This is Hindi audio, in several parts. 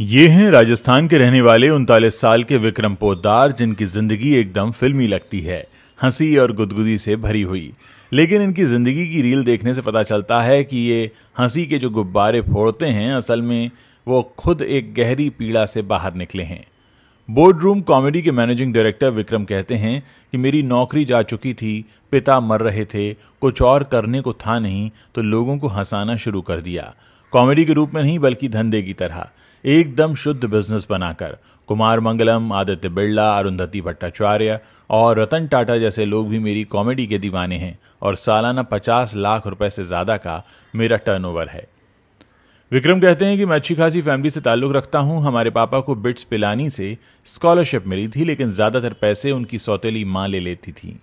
ये हैं राजस्थान के रहने वाले उनतालीस साल के विक्रम पोदार जिनकी जिंदगी एकदम फिल्मी लगती है हंसी और गुदगुदी से भरी हुई लेकिन इनकी ज़िंदगी की रील देखने से पता चलता है कि ये हंसी के जो गुब्बारे फोड़ते हैं असल में वो खुद एक गहरी पीड़ा से बाहर निकले हैं बोर्ड रूम कॉमेडी के मैनेजिंग डायरेक्टर विक्रम कहते हैं कि मेरी नौकरी जा चुकी थी पिता मर रहे थे कुछ और करने को था नहीं तो लोगों को हंसाना शुरू कर दिया कॉमेडी के रूप में नहीं बल्कि धंधे की तरह एकदम शुद्ध बिजनेस बनाकर कुमार मंगलम आदित्य बिरला अरुंधति भट्टाचार्य और रतन टाटा जैसे लोग भी मेरी कॉमेडी के दीवाने हैं और सालाना पचास लाख रुपए से ज़्यादा का मेरा टर्नओवर है विक्रम कहते हैं कि मैं अच्छी खासी फैमिली से ताल्लुक़ रखता हूं हमारे पापा को बिट्स पिलानी से स्कॉलरशिप मिली थी लेकिन ज़्यादातर पैसे उनकी सौतेली माँ ले लेती थी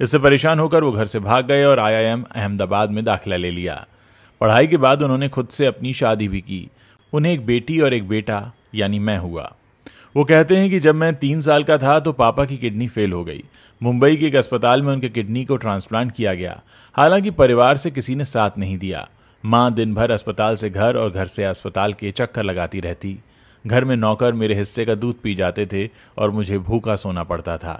इससे परेशान होकर वो घर से भाग गए और आईआईएम अहमदाबाद में दाखिला ले लिया पढ़ाई के बाद उन्होंने खुद से अपनी शादी भी की उन्हें एक बेटी और एक बेटा यानी मैं हुआ वो कहते हैं कि जब मैं तीन साल का था तो पापा की किडनी फेल हो गई मुंबई के एक अस्पताल में उनके किडनी को ट्रांसप्लांट किया गया हालांकि परिवार से किसी ने साथ नहीं दिया माँ दिन भर अस्पताल से घर और घर से अस्पताल के चक्कर लगाती रहती घर में नौकर मेरे हिस्से का दूध पी जाते थे और मुझे भूखा सोना पड़ता था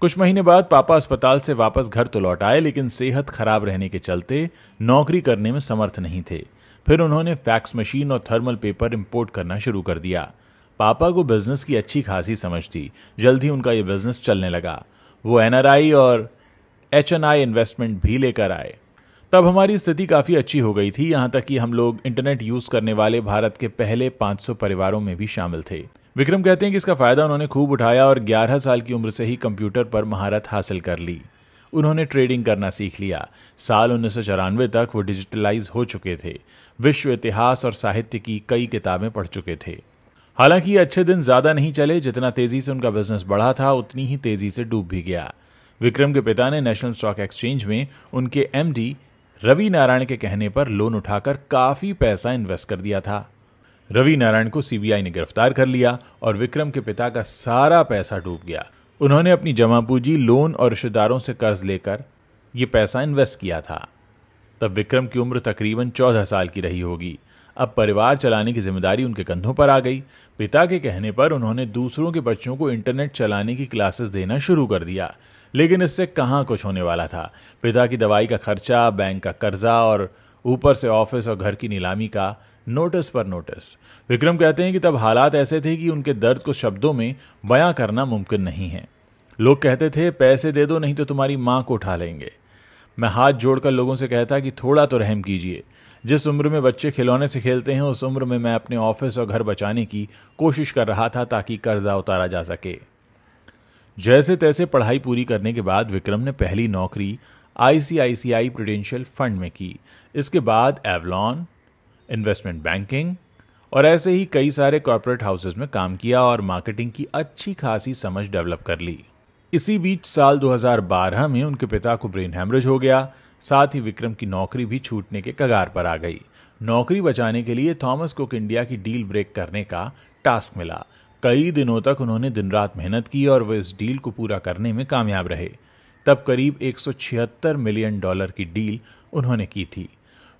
कुछ महीने बाद पापा अस्पताल से वापस घर तो लौट आए लेकिन सेहत खराब रहने के चलते नौकरी करने में समर्थ नहीं थे फिर उन्होंने फैक्स मशीन और थर्मल पेपर इम्पोर्ट करना शुरू कर दिया पापा को बिजनेस की अच्छी खासी समझ थी जल्द ही उनका ये बिजनेस चलने लगा वो एनआरआई और एच इन्वेस्टमेंट भी लेकर आए तब हमारी स्थिति काफ़ी अच्छी हो गई थी यहाँ तक कि हम लोग इंटरनेट यूज़ करने वाले भारत के पहले 500 परिवारों में भी शामिल थे विक्रम कहते हैं कि इसका फ़ायदा उन्होंने खूब उठाया और 11 साल की उम्र से ही कंप्यूटर पर महारत हासिल कर ली उन्होंने ट्रेडिंग करना सीख लिया साल उन्नीस तक वो डिजिटलाइज हो चुके थे विश्व इतिहास और साहित्य की कई किताबें पढ़ चुके थे हालांकि अच्छे दिन ज्यादा नहीं चले जितना तेजी से उनका बिजनेस बढ़ा था उतनी ही तेजी से डूब भी गया विक्रम के पिता ने नेशनल स्टॉक एक्सचेंज में उनके एमडी रवि नारायण के कहने पर लोन उठाकर काफी पैसा इन्वेस्ट कर दिया था रवि नारायण को सीबीआई ने गिरफ्तार कर लिया और विक्रम के पिता का सारा पैसा डूब गया उन्होंने अपनी जमा पूंजी लोन और रिश्तेदारों से कर्ज लेकर यह पैसा इन्वेस्ट किया था तब विक्रम की उम्र तकरीबन चौदह साल की रही होगी अब परिवार चलाने की जिम्मेदारी उनके कंधों पर आ गई पिता के कहने पर उन्होंने दूसरों के बच्चों को इंटरनेट चलाने की क्लासेस देना शुरू कर दिया लेकिन इससे कहाँ कुछ होने वाला था पिता की दवाई का खर्चा बैंक का कर्जा और ऊपर से ऑफिस और घर की नीलामी का नोटिस पर नोटिस विक्रम कहते हैं कि तब हालात ऐसे थे कि उनके दर्द को शब्दों में बयां करना मुमकिन नहीं है लोग कहते थे पैसे दे दो नहीं तो तुम्हारी माँ को उठा लेंगे मैं हाथ जोड़कर लोगों से कहता कि थोड़ा तो रहम कीजिए जिस उम्र में बच्चे खिलौने से खेलते हैं उस उम्र में मैं अपने ऑफिस और घर बचाने की कोशिश कर रहा था ताकि कर्जा उतारा जा सके जैसे तैसे पढ़ाई पूरी करने के बाद विक्रम ने पहली नौकरी आईसीआईसीआई प्रोडेंशियल फंड में की इसके बाद एवलॉन इन्वेस्टमेंट बैंकिंग और ऐसे ही कई सारे कॉरपोरेट हाउसेज में काम किया और मार्केटिंग की अच्छी खासी समझ डेवलप कर ली इसी बीच साल 2012 में उनके पिता को ब्रेन हैमरेज हो गया साथ ही विक्रम की नौकरी भी छूटने के कगार पर आ गई नौकरी बचाने के लिए थॉमस कुक इंडिया की डील ब्रेक करने का टास्क मिला कई दिनों तक उन्होंने दिन रात मेहनत की और वह इस डील को पूरा करने में कामयाब रहे तब करीब 176 मिलियन डॉलर की डील उन्होंने की थी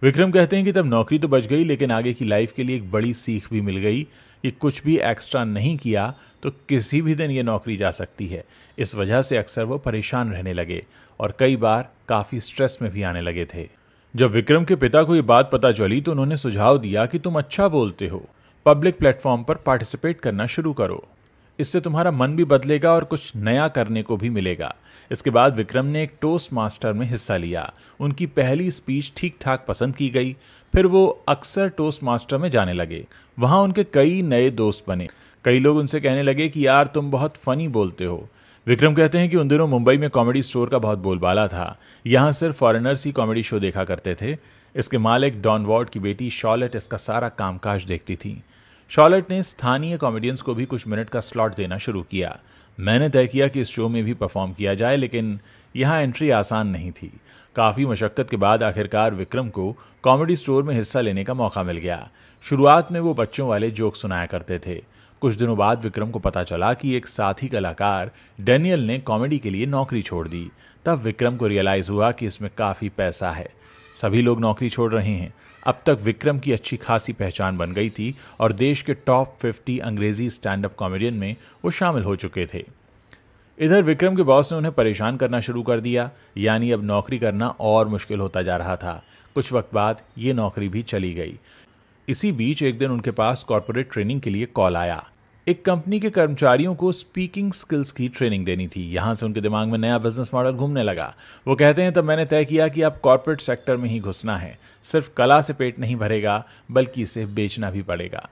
विक्रम कहते हैं कि तब नौकरी तो बच गई लेकिन आगे की लाइफ के लिए एक बड़ी सीख भी मिल गई कि कुछ भी एक्स्ट्रा नहीं किया तो किसी भी दिन ये नौकरी जा सकती है इस वजह से अक्सर वो परेशान रहने लगे और कई बार काफ़ी स्ट्रेस में भी आने लगे थे जब विक्रम के पिता को ये बात पता चली तो उन्होंने सुझाव दिया कि तुम अच्छा बोलते हो पब्लिक प्लेटफॉर्म पर पार्टिसिपेट करना शुरू करो इससे तुम्हारा मन भी बदलेगा और कुछ नया करने को भी मिलेगा इसके बाद विक्रम ने एक टोस्ट मास्टर में हिस्सा लिया उनकी पहली स्पीच ठीक ठाक पसंद की गई फिर वो अक्सर टोस्ट मास्टर में जाने लगे वहाँ उनके कई नए दोस्त बने कई लोग उनसे कहने लगे कि यार तुम बहुत फ़नी बोलते हो विक्रम कहते हैं कि उन दिनों मुंबई में कॉमेडी स्टोर का बहुत बोलबाला था यहाँ सिर्फ फॉरेनर्स ही कॉमेडी शो देखा करते थे इसके मालिक डॉन वॉर्ड की बेटी शॉलेट इसका सारा कामकाज देखती थी शॉलेट ने स्थानीय कॉमेडियंस को भी कुछ मिनट का स्लॉट देना शुरू किया मैंने तय किया कि इस शो में भी परफॉर्म किया जाए लेकिन यहाँ एंट्री आसान नहीं थी काफ़ी मशक्क़त के बाद आखिरकार विक्रम को कॉमेडी स्टोर में हिस्सा लेने का मौका मिल गया शुरुआत में वो बच्चों वाले जोक सुनाया करते थे कुछ दिनों बाद विक्रम को पता चला कि एक साथी कलाकार डेनियल ने कॉमेडी के लिए नौकरी छोड़ दी तब विक्रम को रियलाइज़ हुआ कि इसमें काफ़ी पैसा है सभी लोग नौकरी छोड़ रहे हैं अब तक विक्रम की अच्छी खासी पहचान बन गई थी और देश के टॉप 50 अंग्रेजी स्टैंड अप कॉमेडियन में वो शामिल हो चुके थे इधर विक्रम के बॉस ने उन्हें परेशान करना शुरू कर दिया यानी अब नौकरी करना और मुश्किल होता जा रहा था कुछ वक्त बाद ये नौकरी भी चली गई इसी बीच एक दिन उनके पास कॉरपोरेट ट्रेनिंग के लिए कॉल आया एक कंपनी के कर्मचारियों को स्पीकिंग स्किल्स की ट्रेनिंग देनी थी यहां से उनके दिमाग में नया बिजनेस मॉडल घूमने लगा वो कहते हैं तब मैंने तय किया कि अब कॉरपोरेट सेक्टर में ही घुसना है सिर्फ कला से पेट नहीं भरेगा बल्कि इसे बेचना भी पड़ेगा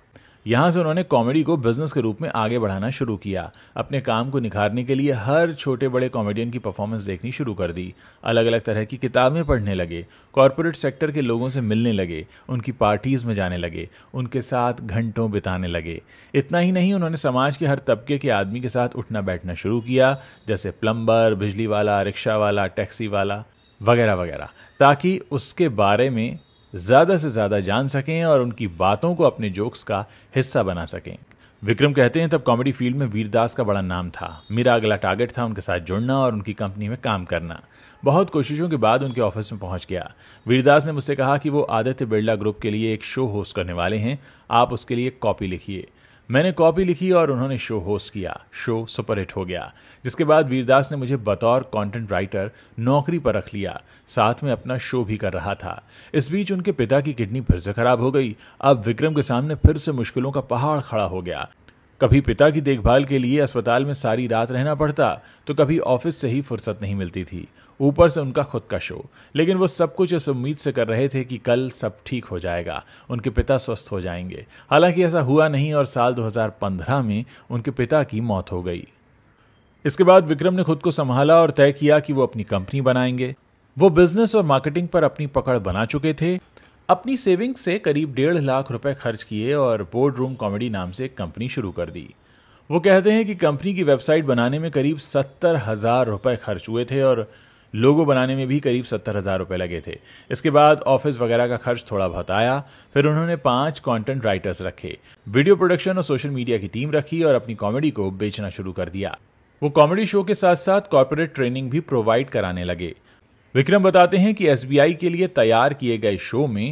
यहाँ से उन्होंने कॉमेडी को बिजनेस के रूप में आगे बढ़ाना शुरू किया अपने काम को निखारने के लिए हर छोटे बड़े कॉमेडियन की परफॉर्मेंस देखनी शुरू कर दी अलग अलग तरह की किताबें पढ़ने लगे कॉरपोरेट सेक्टर के लोगों से मिलने लगे उनकी पार्टीज़ में जाने लगे उनके साथ घंटों बिताने लगे इतना ही नहीं उन्होंने समाज के हर तबके के आदमी के साथ उठना बैठना शुरू किया जैसे प्लम्बर बिजली वाला रिक्शा वाला टैक्सी वाला वगैरह वगैरह ताकि उसके बारे में ज़्यादा से ज़्यादा जान सकें और उनकी बातों को अपने जोक्स का हिस्सा बना सकें विक्रम कहते हैं तब कॉमेडी फील्ड में वीरदास का बड़ा नाम था मेरा अगला टारगेट था उनके साथ जुड़ना और उनकी कंपनी में काम करना बहुत कोशिशों के बाद उनके ऑफिस में पहुंच गया वीरदास ने मुझसे कहा कि वो आदित्य बिरला ग्रुप के लिए एक शो होस्ट करने वाले हैं आप उसके लिए कॉपी लिखिए मैंने कॉपी लिखी और उन्होंने शो होस्ट किया शो सुपरहिट हो गया जिसके बाद वीरदास ने मुझे बतौर कंटेंट राइटर नौकरी पर रख लिया साथ में अपना शो भी कर रहा था इस बीच उनके पिता की किडनी फिर से खराब हो गई अब विक्रम के सामने फिर से मुश्किलों का पहाड़ खड़ा हो गया कभी पिता की देखभाल के लिए अस्पताल में सारी रात रहना पड़ता तो कभी ऑफिस से ही फुर्सत नहीं मिलती थी ऊपर से उनका खुद का शो लेकिन वो सब कुछ इस उम्मीद से कर रहे थे कि कल सब ठीक हो जाएगा उनके पिता स्वस्थ हो जाएंगे हालांकि ऐसा हुआ नहीं और साल 2015 में उनके पिता की मौत हो गई इसके बाद विक्रम ने खुद को संभाला और तय किया कि वो अपनी कंपनी बनाएंगे वो बिजनेस और मार्केटिंग पर अपनी पकड़ बना चुके थे अपनी सेविंग से करीब डेढ़ लाख रुपए खर्च किए और बोर्ड रूम कॉमेडी नाम से एक कंपनी शुरू कर दी वो कहते हैं कि कंपनी की वेबसाइट बनाने में करीब सत्तर हज़ार रुपए खर्च हुए थे और लोगो बनाने में भी करीब सत्तर हज़ार रुपए लगे थे इसके बाद ऑफिस वगैरह का खर्च थोड़ा बहुत आया फिर उन्होंने पांच कंटेंट राइटर्स रखे वीडियो प्रोडक्शन और सोशल मीडिया की टीम रखी और अपनी कॉमेडी को बेचना शुरू कर दिया वो कॉमेडी शो के साथ साथ कॉरपोरेट ट्रेनिंग भी प्रोवाइड कराने लगे विक्रम बताते हैं कि एसबीआई के लिए तैयार किए गए शो में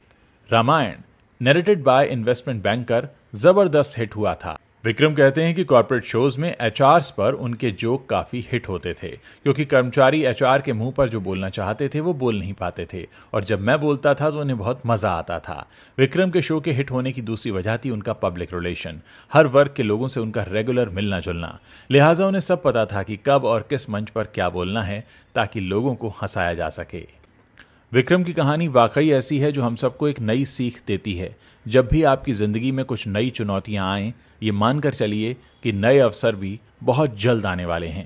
Ramayan narrated by investment banker जबरदस्त हिट हुआ था विक्रम कहते हैं कि कॉरपोरेट शोज में एच पर उनके जोक काफी हिट होते थे क्योंकि कर्मचारी एच के मुंह पर जो बोलना चाहते थे वो बोल नहीं पाते थे और जब मैं बोलता था तो उन्हें बहुत मजा आता था विक्रम के शो के हिट होने की दूसरी वजह थी उनका पब्लिक रिलेशन हर वर्ग के लोगों से उनका रेगुलर मिलना जुलना लिहाजा उन्हें सब पता था कि कब और किस मंच पर क्या बोलना है ताकि लोगों को हंसाया जा सके विक्रम की कहानी वाकई ऐसी है जो हम सबको एक नई सीख देती है जब भी आपकी ज़िंदगी में कुछ नई चुनौतियाँ आएँ ये मानकर चलिए कि नए अवसर भी बहुत जल्द आने वाले हैं